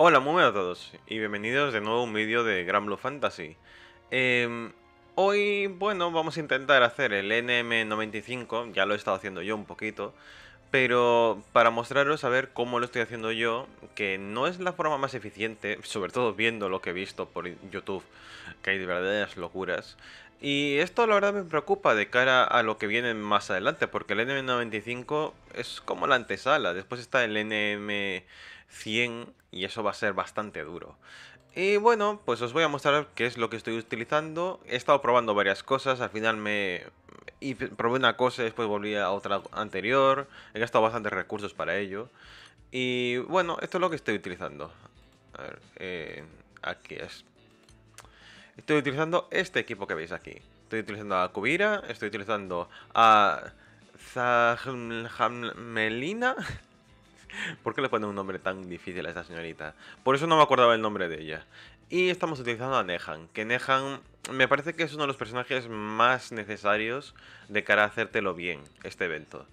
Hola, muy buenas a todos y bienvenidos de nuevo a un vídeo de Gran Fantasy. Em, hoy, bueno, vamos a intentar hacer el NM95, ya lo he estado haciendo yo un poquito, pero para mostraros a ver cómo lo estoy haciendo yo, que no es la forma más eficiente, sobre todo viendo lo que he visto por YouTube, que hay de verdaderas locuras, y esto la verdad me preocupa de cara a lo que viene más adelante, porque el NM95 es como la antesala, después está el NM100 y eso va a ser bastante duro. Y bueno, pues os voy a mostrar qué es lo que estoy utilizando. He estado probando varias cosas, al final me... probé una cosa, y después volví a otra anterior, he gastado bastantes recursos para ello. Y bueno, esto es lo que estoy utilizando. A ver, eh, aquí es estoy utilizando este equipo que veis aquí. Estoy utilizando a Kubira, estoy utilizando a Zahmelina. ¿Por qué le ponen un nombre tan difícil a esta señorita? Por eso no me acordaba el nombre de ella. Y estamos utilizando a Nehan, que Nehan me parece que es uno de los personajes más necesarios de cara a hacértelo bien, este evento.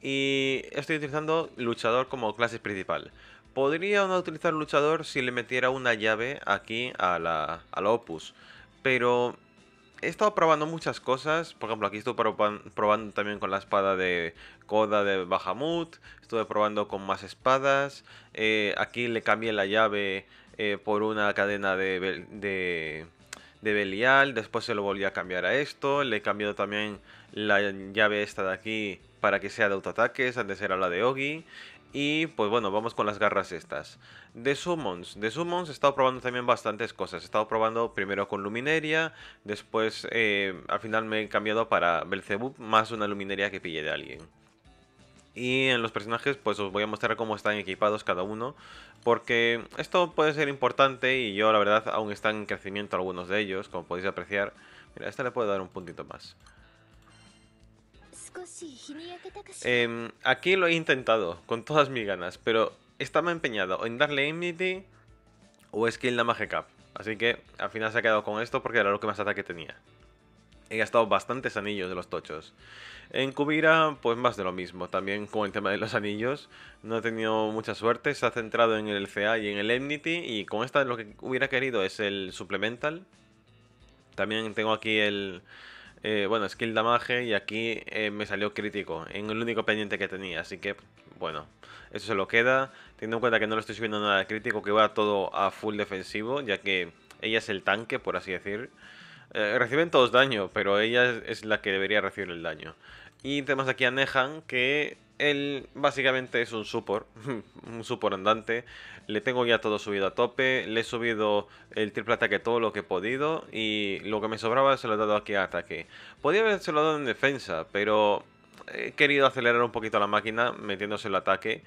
Y estoy utilizando luchador como clase principal. Podría utilizar luchador si le metiera una llave aquí a la, Opus. Pero he estado probando muchas cosas. Por ejemplo, aquí estuve probando también con la espada de coda de Bahamut. Estuve probando con más espadas. Eh, aquí le cambié la llave eh, por una cadena de, Belial. Después se lo volví a cambiar a esto. Le he cambiado también la llave esta de aquí para que sea de autoataques. Antes era la de Ogi. Y pues bueno, vamos con las garras estas. De Summons. De Summons he estado probando también bastantes cosas. He estado probando primero con Lumineria. Después eh, al final me he cambiado para Belzebub más una Lumineria que pille de alguien. Y en los personajes pues os voy a mostrar cómo están equipados cada uno. Porque esto puede ser importante y yo la verdad aún están en crecimiento algunos de ellos, como podéis apreciar. Mira, a esta le puedo dar un puntito más. Em, aquí lo he intentado con todas mis ganas, pero estaba empeñado en darle Enmity o Skill Magic Cap. Así que al final se ha quedado con esto porque era lo que más ataque tenía. He gastado bastantes anillos de los tochos. En Kubira, pues más de lo mismo. También con el tema de los anillos, no he tenido mucha suerte. Se ha centrado en el CA y en el Enmity. Y con esta lo que hubiera querido es el Supplemental. También tengo aquí el, eh, bueno, skill damage y aquí eh, me salió crítico en el único pendiente que tenía, así que bueno, eso se lo queda. Teniendo en cuenta que no le estoy subiendo nada de crítico, que va todo a full defensivo, ya que ella es el tanque, por así decir. Eh, reciben todos daño, pero ella es, es la que debería recibir el daño. Y tenemos aquí a Nehan, que él básicamente es un support, un support andante. Le tengo ya todo subido a tope, le he subido el triple ataque todo lo que he podido y lo que me sobraba se lo he dado aquí a ataque. Podría haberse lo dado en defensa, pero he querido acelerar un poquito la máquina metiéndose el ataque.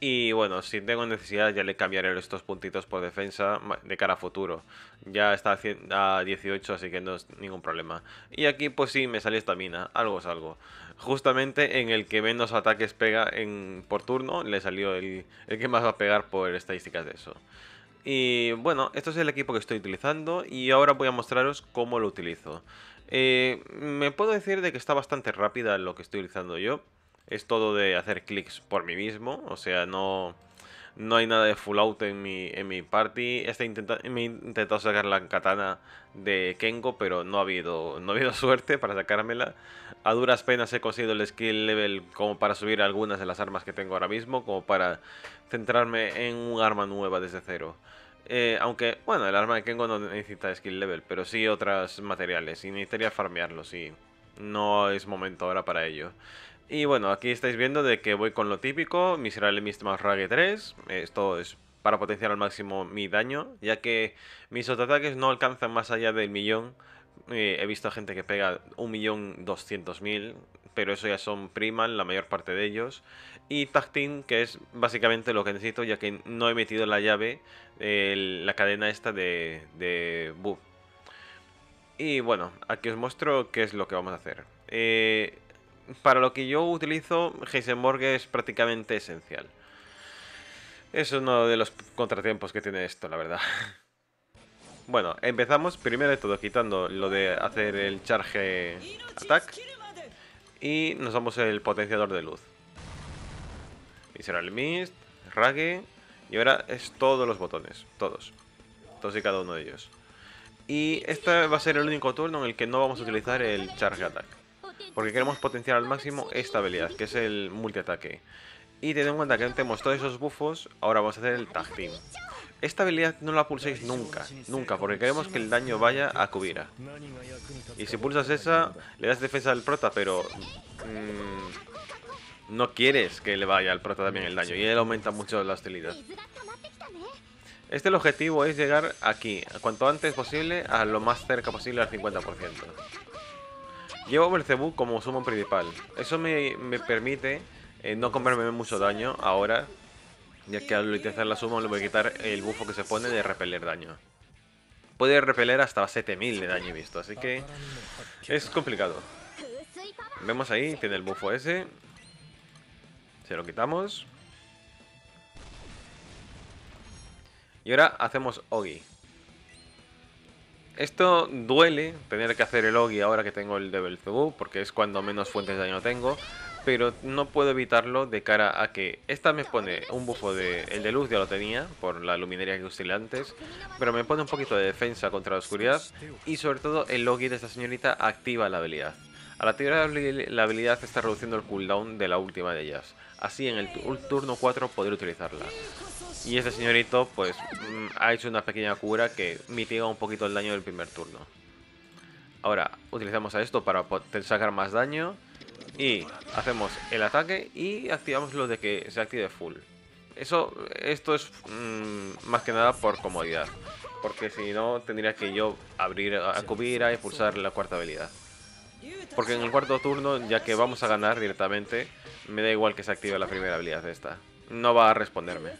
Y bueno, si tengo necesidad ya le cambiaré estos puntitos por defensa de cara a futuro. Ya está a 18, así que no es ningún problema. Y aquí pues sí, me sale esta mina, algo es algo. Justamente en el que menos ataques pega en, por turno, le salió el, el que más va a pegar por estadísticas de eso. Y bueno, esto es el equipo que estoy utilizando y ahora voy a mostraros cómo lo utilizo. Eh, me puedo decir de que está bastante rápida lo que estoy utilizando yo. Es todo de hacer clics por mí mismo, o sea, no, no hay nada de full out en mi, en mi party. me he intentado sacar la katana de Kengo, pero no ha, habido, no ha habido suerte para sacármela. A duras penas he conseguido el skill level como para subir algunas de las armas que tengo ahora mismo, como para centrarme en un arma nueva desde cero. Eh, aunque, bueno, el arma de Kengo no necesita skill level, pero sí otros materiales. Y necesitaría farmearlos y no es momento ahora para ello. Y bueno, aquí estáis viendo de que voy con lo típico, Miserable Mist más Rage 3. Esto es para potenciar al máximo mi daño, ya que mis autoataques no alcanzan más allá del millón. Eh, he visto gente que pega un millón doscientos mil pero eso ya son Primal, la mayor parte de ellos. Y Tag que es básicamente lo que necesito, ya que no he metido la llave, la cadena esta de, de Y bueno, aquí os muestro qué es lo que vamos a hacer. Eh, para lo que yo utilizo, Heisenborg es prácticamente esencial. Es uno de los contratiempos que tiene esto, la verdad. Bueno, empezamos primero de todo quitando lo de hacer el charge attack. Y nos damos el potenciador de luz. Y será el Mist, Rage. Y ahora es todos los botones. Todos. Todos y cada uno de ellos. Y este va a ser el único turno en el que no vamos a utilizar el Charge Attack. Porque queremos potenciar al máximo esta habilidad, que es el multiataque. Y teniendo en cuenta que tenemos todos esos buffos, ahora vamos a hacer el Tag Team. Esta habilidad no la pulséis nunca, nunca, porque queremos que el daño vaya a Kubira. Y si pulsas esa, le das defensa al prota, pero... Mm, no quieres que le vaya al prota también el daño, y él aumenta mucho la hostilidad. Este el objetivo es llegar aquí, cuanto antes posible, a lo más cerca posible al 50%. Llevo Cebú como sumo principal. Eso me, permite eh, no comerme mucho daño ahora ya que al utilizar la suma le voy a quitar el buffo que se pone de repeler daño. Puede repeler hasta 7000 de daño visto, así que es complicado. Vemos ahí, tiene el buffo ese. Se lo quitamos. Y ahora hacemos Ogi. Esto duele, tener que hacer el Ogi ahora que tengo el Devil Zubu, porque es cuando menos fuentes de daño tengo pero no puedo evitarlo de cara a que esta me pone un bufo de... El de luz ya lo tenía, por la luminaria que usé antes, pero me pone un poquito de defensa contra la oscuridad y sobre todo el login de esta señorita activa la habilidad. Al activar la habilidad está reduciendo el cooldown de la última de ellas, así en el turno 4 podré utilizarla. Y este señorito pues mm, ha hecho una pequeña cura que mitiga un poquito el daño del primer turno. Ahora, utilizamos a esto para sacar más daño y hacemos el ataque y activamos lo de que se active full. Eso, esto es mm, más que nada por comodidad, porque si no tendría que yo abrir a Kubira y pulsar la cuarta habilidad. Porque en el cuarto turno, ya que vamos a ganar directamente, me da igual que se active la primera habilidad de esta. No va a responderme.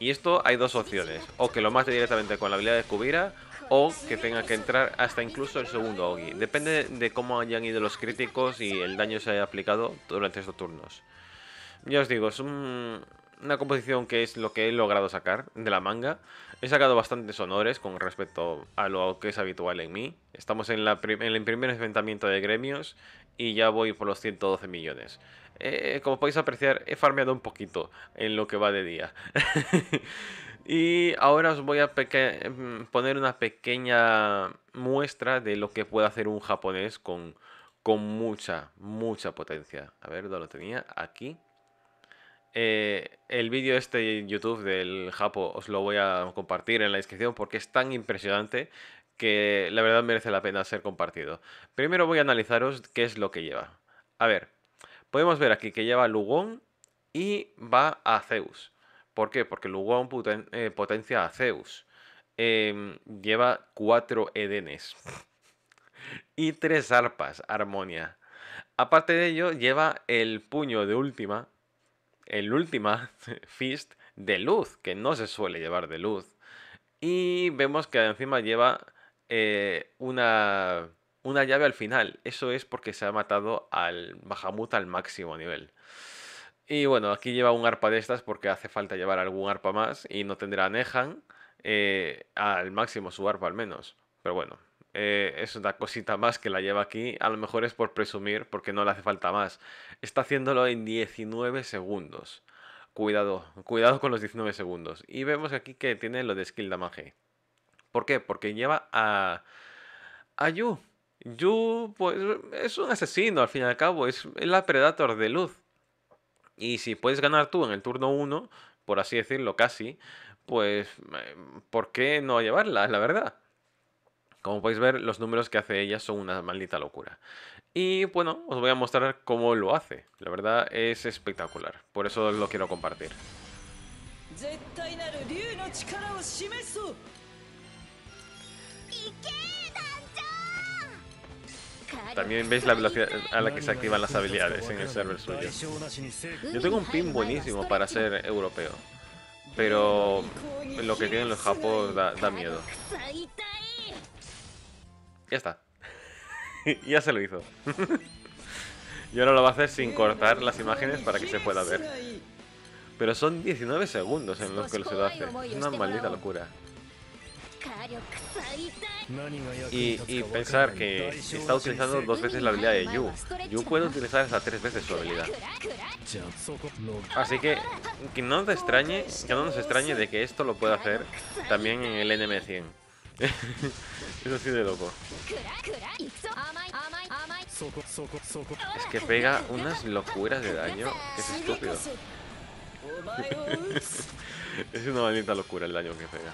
Y esto hay dos opciones, o que lo mate directamente con la habilidad de Kubira o que tenga que entrar hasta incluso el segundo Ogi. Depende de cómo hayan ido los críticos y el daño se haya aplicado durante estos turnos. Ya os digo, es una composición que es lo que he logrado sacar de la manga. He sacado bastantes honores con respecto a lo que es habitual en mí. Estamos en, el primer enfrentamiento de gremios y ya voy por los 112 millones. Eh, como podéis apreciar, he farmeado un poquito en lo que va de día. Y ahora os voy a em, poner una pequeña muestra de lo que puede hacer un japonés con, mucha, mucha potencia. A ver, ¿dónde lo tenía? Aquí. Eh, el vídeo este en YouTube del Japo os lo voy a compartir en la descripción porque es tan impresionante que la verdad merece la pena ser compartido. Primero voy a analizaros qué es lo que lleva. A ver, podemos ver aquí que lleva Lugón y va a Zeus. ¿Por qué? Porque luego eh, potencia a Zeus. Em, lleva cuatro Edenes y tres arpas, Armonia. Aparte de ello, lleva el puño de última, el última fist de luz, que no se suele llevar de luz. Y vemos que encima lleva eh, una, una llave al final. Eso es porque se ha matado al Bahamut al máximo nivel. Y bueno, aquí lleva un arpa de estas porque hace falta llevar algún arpa más y no tendrá Nehan eh, al máximo su arpa al menos. Pero bueno, eh, es una cosita más que la lleva aquí. A lo mejor es por presumir porque no le hace falta más. Está haciéndolo en 19 segundos. Cuidado, cuidado con los 19 segundos. Y vemos aquí que tiene lo de skill damage. ¿Por qué? Porque lleva a... A Yu. Yu, pues, es un asesino, al fin y al cabo. Es la Predator de luz. Y si puedes ganar tú en el turno 1, por así decirlo, casi, pues eh, ¿por qué no llevarla? Es la verdad. Como podéis ver, los números que hace ella son una maldita locura. Y bueno, os voy a mostrar cómo lo hace. La verdad es espectacular. Por eso lo quiero compartir. También veis la velocidad a la que se activan las habilidades en el server suyo. Yo tengo un pin buenísimo para ser europeo, pero lo que tienen los japoneses da, miedo. Ya está. ya se lo hizo. y ahora lo va a hacer sin cortar las imágenes para que se pueda ver. Pero son 19 segundos en los que lo se lo hace. Es una maldita locura. Y, pensar que está utilizando dos veces la habilidad de Yu. Yu puede utilizar hasta tres veces su habilidad. Así que, que no nos extrañe, que no nos extrañe de que esto lo pueda hacer también en el NM100. Eso sí de loco. Es que pega unas locuras de daño. Es estúpido. es una maldita locura el daño que pega.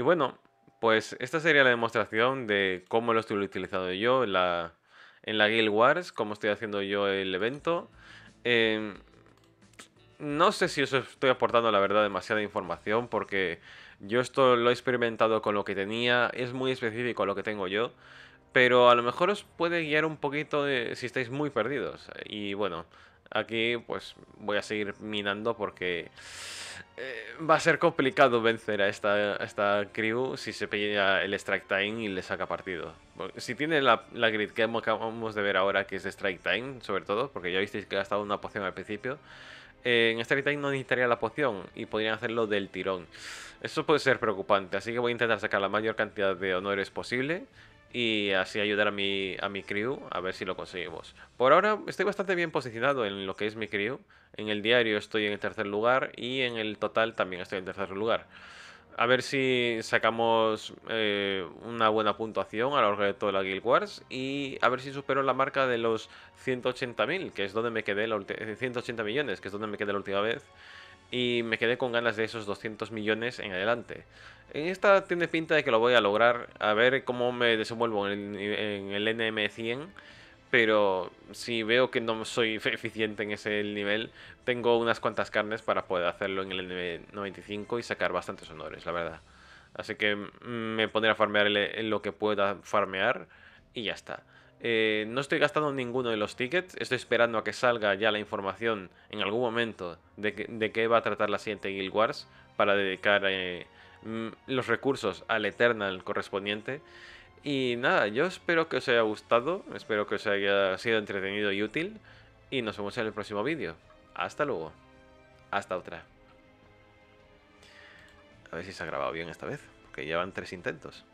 Y bueno, pues esta sería la demostración de cómo lo estoy utilizando yo en la, en Guild Wars, cómo estoy haciendo yo el evento. Em, no sé si os estoy aportando la verdad demasiada información porque yo esto lo he experimentado con lo que tenía, es muy específico lo que tengo yo, pero a lo mejor os puede guiar un poquito si estáis muy perdidos. Y bueno, Aquí pues voy a seguir minando porque eh, va a ser complicado vencer a esta, esta crew si se pilla el Strike Time y le saca partido. Si tiene la, la grid que acabamos de ver ahora, que es Strike Time, sobre todo, porque ya visteis que ha estado una poción al principio, eh, en Strike Time no necesitaría la poción y podrían hacerlo del tirón. Eso puede ser preocupante, así que voy a intentar sacar la mayor cantidad de honores posible y así ayudar a mi, a mi crew a ver si lo conseguimos. Por ahora estoy bastante bien posicionado en lo que es mi crew. En el diario estoy en el tercer lugar y en el total también estoy en el tercer lugar. A ver si sacamos eh, una buena puntuación a lo largo de toda la Guild Wars y a ver si supero la marca de los 180.000, que es donde me quedé 180 eh, millones, que es donde me quedé la última vez y me quedé con ganas de esos 200 millones en adelante. En esta tiene pinta de que lo voy a lograr, a ver cómo me desenvuelvo en el, NM100, pero si veo que no soy eficiente en ese nivel, tengo unas cuantas carnes para poder hacerlo en el NM95 y sacar bastantes honores, la verdad. Así que mm, me pondré a farmear lo que pueda farmear y ya está. Eh, no estoy gastando ninguno de los tickets, estoy esperando a que salga ya la información en algún momento de, qué va a tratar la siguiente Guild Wars para dedicar eh, mm, los recursos al Eternal correspondiente. Y nada, yo espero que os haya gustado, espero que os haya sido entretenido y útil y nos vemos en el próximo vídeo. Hasta luego. Hasta otra. A ver si se ha grabado bien esta vez, porque llevan tres intentos.